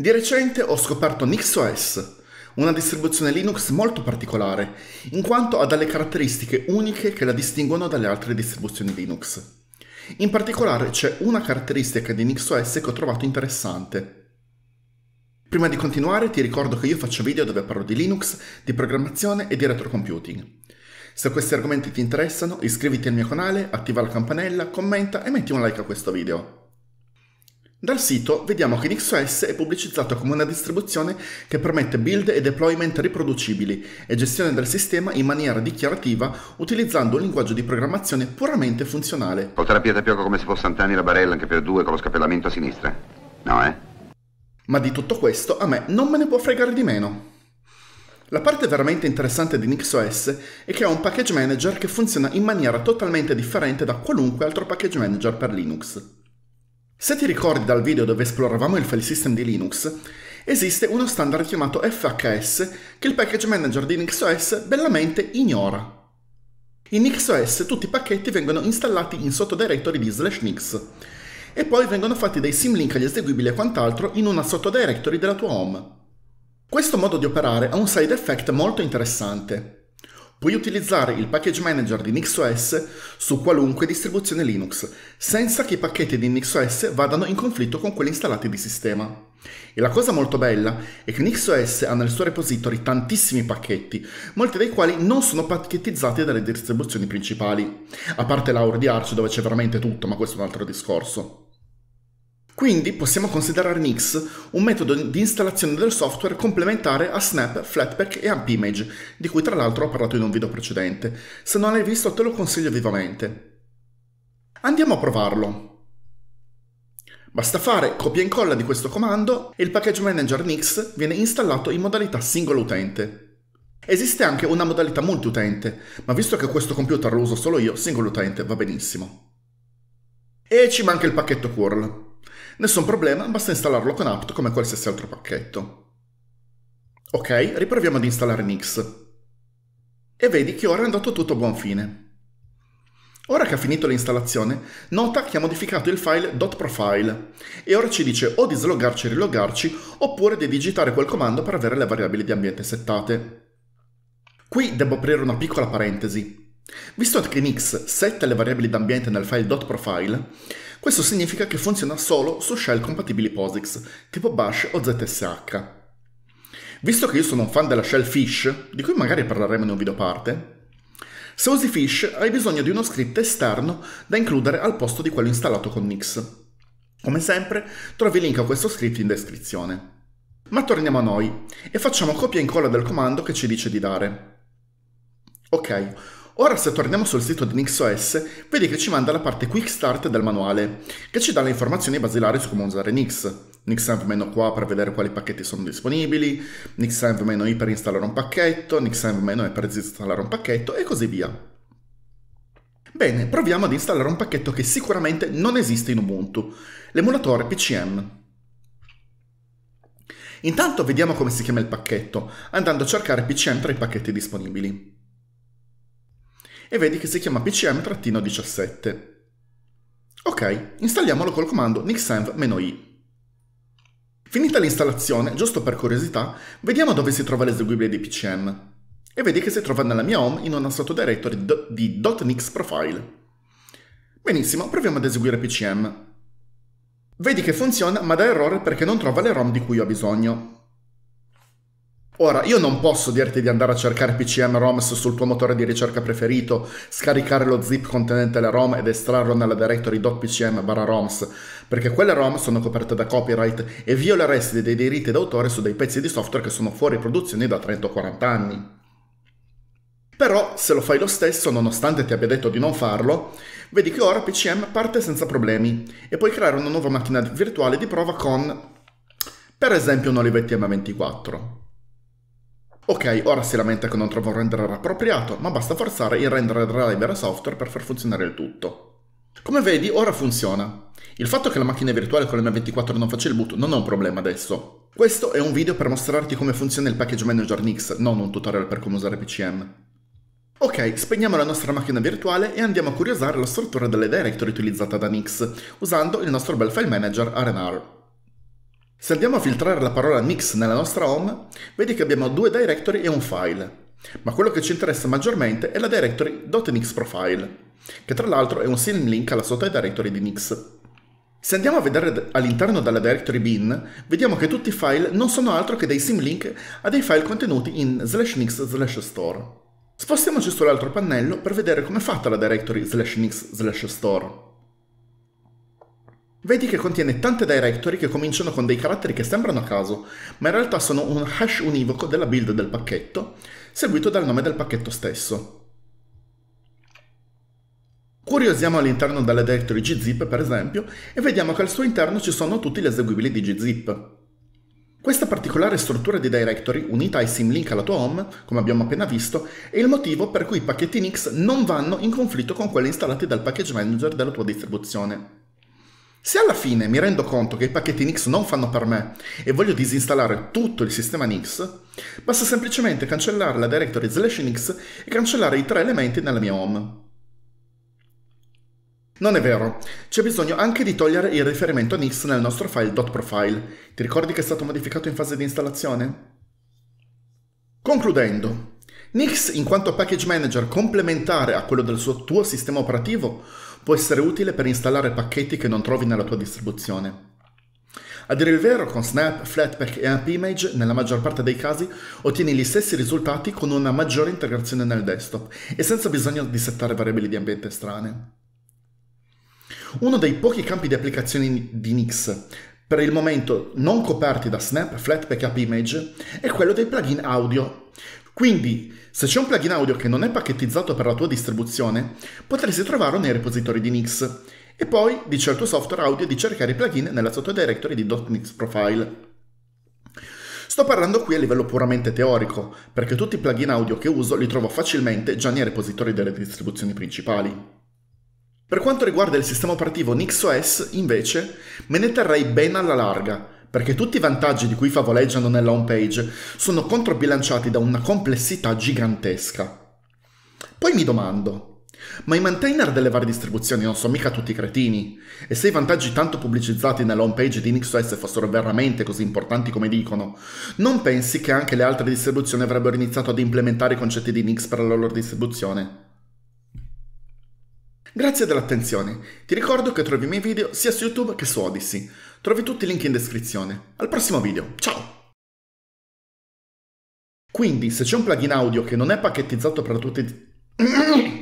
Di recente ho scoperto NixOS, una distribuzione Linux molto particolare, in quanto ha delle caratteristiche uniche che la distinguono dalle altre distribuzioni Linux. In particolare c'è una caratteristica di NixOS che ho trovato interessante. Prima di continuare ti ricordo che io faccio video dove parlo di Linux, di programmazione e di retrocomputing. Se questi argomenti ti interessano iscriviti al mio canale, attiva la campanella, commenta e metti un like a questo video. Dal sito vediamo che NixOS è pubblicizzato come una distribuzione che permette build e deployment riproducibili e gestione del sistema in maniera dichiarativa utilizzando un linguaggio di programmazione puramente funzionale. Col terapia tapioca come se fosse Antani la barella anche per due con lo scappellamento a sinistra? No, eh? Ma di tutto questo a me non me ne può fregare di meno. La parte veramente interessante di NixOS è che ha un package manager che funziona in maniera totalmente differente da qualunque altro package manager per Linux. Se ti ricordi dal video dove esploravamo il file system di Linux, esiste uno standard chiamato FHS che il package manager di NixOS bellamente ignora. In NixOS tutti i pacchetti vengono installati in sottodirectory di slash nix e poi vengono fatti dei simlink agli eseguibili e quant'altro in una sottodirectory della tua home. Questo modo di operare ha un side effect molto interessante. Puoi utilizzare il package manager di NixOS su qualunque distribuzione Linux, senza che i pacchetti di NixOS vadano in conflitto con quelli installati di sistema. E la cosa molto bella è che NixOS ha nel suo repository tantissimi pacchetti, molti dei quali non sono pacchettizzati dalle distribuzioni principali, a parte l'aur di Arch dove c'è veramente tutto, ma questo è un altro discorso. Quindi possiamo considerare Nix un metodo di installazione del software complementare a Snap, Flatpak e AmpImage, di cui tra l'altro ho parlato in un video precedente. Se non l'hai visto te lo consiglio vivamente. Andiamo a provarlo. Basta fare copia e incolla di questo comando e il package manager Nix viene installato in modalità singolo utente. Esiste anche una modalità multiutente, ma visto che questo computer lo uso solo io, singolo utente va benissimo. E ci manca il pacchetto curl. Nessun problema, basta installarlo con apt come qualsiasi altro pacchetto. Ok, riproviamo ad installare Nix. E vedi che ora è andato tutto a buon fine. Ora che ha finito l'installazione, nota che ha modificato il file .profile e ora ci dice o di slogarci e rilogarci oppure di digitare quel comando per avere le variabili di ambiente settate. Qui devo aprire una piccola parentesi. Visto che Nix setta le variabili d'ambiente nel file .profile, questo significa che funziona solo su shell compatibili POSIX, tipo Bash o ZSH. Visto che io sono un fan della shell Fish, di cui magari parleremo in un video a parte, se usi Fish hai bisogno di uno script esterno da includere al posto di quello installato con Nix. Come sempre, trovi il link a questo script in descrizione. Ma torniamo a noi e facciamo copia e incolla del comando che ci dice di dare. Ok, Ora se torniamo sul sito di NixOS, vedi che ci manda la parte Quick Start del manuale, che ci dà le informazioni basilari su come usare Nix. Nixenv qua per vedere quali pacchetti sono disponibili, Nixenv i per installare un pacchetto, Nixenv e per disinstallare un pacchetto e così via. Bene, proviamo ad installare un pacchetto che sicuramente non esiste in Ubuntu, l'emulatore PCM. Intanto vediamo come si chiama il pacchetto, andando a cercare PCM tra i pacchetti disponibili e vedi che si chiama PCM-17. Ok, installiamolo col comando nixenv-i. Finita l'installazione, giusto per curiosità, vediamo dove si trova l'eseguibile di PCM. E vedi che si trova nella mia home in una sottodirectory di .nix Benissimo, proviamo ad eseguire PCM. Vedi che funziona, ma dà errore perché non trova le ROM di cui ho bisogno. Ora, io non posso dirti di andare a cercare PCM ROMs sul tuo motore di ricerca preferito, scaricare lo zip contenente le ROM ed estrarlo nella directory .pcm ROMs, perché quelle ROM sono coperte da copyright e violeresti dei diritti d'autore su dei pezzi di software che sono fuori produzione da 30 o 40 anni. Però, se lo fai lo stesso, nonostante ti abbia detto di non farlo, vedi che ora PCM parte senza problemi e puoi creare una nuova macchina virtuale di prova con, per esempio, un Olivetti M24. Ok, ora si lamenta che non trovo un renderer appropriato, ma basta forzare il renderer driver software per far funzionare il tutto. Come vedi, ora funziona. Il fatto che la macchina virtuale con l'M24 non faccia il boot non è un problema adesso. Questo è un video per mostrarti come funziona il package manager Nix, non un tutorial per come usare PCM. Ok, spegniamo la nostra macchina virtuale e andiamo a curiosare la struttura delle directory utilizzata da Nix, usando il nostro bel file manager RNR. Se andiamo a filtrare la parola mix nella nostra home, vedi che abbiamo due directory e un file. Ma quello che ci interessa maggiormente è la directory .mixprofile, che tra l'altro è un sim link alla sottodirectory di mix. Se andiamo a vedere all'interno della directory bin, vediamo che tutti i file non sono altro che dei sim link a dei file contenuti in slash mix slash store. Spostiamoci sull'altro pannello per vedere com'è fatta la directory slash mix slash store. Vedi che contiene tante directory che cominciano con dei caratteri che sembrano a caso, ma in realtà sono un hash univoco della build del pacchetto, seguito dal nome del pacchetto stesso. Curiosiamo all'interno della directory gzip, per esempio, e vediamo che al suo interno ci sono tutti gli eseguibili di gzip. Questa particolare struttura di directory, unita ai simlink alla tua home, come abbiamo appena visto, è il motivo per cui i pacchetti Nix non vanno in conflitto con quelli installati dal package manager della tua distribuzione. Se alla fine mi rendo conto che i pacchetti Nix non fanno per me e voglio disinstallare tutto il sistema Nix, basta semplicemente cancellare la directory slash Nix e cancellare i tre elementi nella mia home. Non è vero, c'è bisogno anche di togliere il riferimento a Nix nel nostro file .profile. Ti ricordi che è stato modificato in fase di installazione? Concludendo, Nix, in quanto package manager complementare a quello del suo, tuo sistema operativo, può essere utile per installare pacchetti che non trovi nella tua distribuzione. A dire il vero, con Snap, Flatpak e AppImage, nella maggior parte dei casi, ottieni gli stessi risultati con una maggiore integrazione nel desktop e senza bisogno di settare variabili di ambiente strane. Uno dei pochi campi di applicazioni di Nix, per il momento non coperti da Snap, Flatpak e AppImage, è quello dei plugin audio, quindi, se c'è un plugin audio che non è pacchettizzato per la tua distribuzione, potresti trovarlo nei repository di Nix. E poi dice al tuo software audio di cercare i plugin nella sottodirectory di .nix profile. Sto parlando qui a livello puramente teorico, perché tutti i plugin audio che uso li trovo facilmente già nei repository delle distribuzioni principali. Per quanto riguarda il sistema operativo NixOS, invece, me ne terrei ben alla larga, perché tutti i vantaggi di cui favoleggiano nella home page sono controbilanciati da una complessità gigantesca. Poi mi domando, ma i maintainer delle varie distribuzioni non sono mica tutti cretini? E se i vantaggi tanto pubblicizzati nella home page di NixOS fossero veramente così importanti come dicono, non pensi che anche le altre distribuzioni avrebbero iniziato ad implementare i concetti di Nix per la loro distribuzione? Grazie dell'attenzione, ti ricordo che trovi i miei video sia su YouTube che su Odyssey. Trovi tutti i link in descrizione. Al prossimo video, ciao! Quindi, se c'è un plugin audio che non è pacchettizzato per tutti...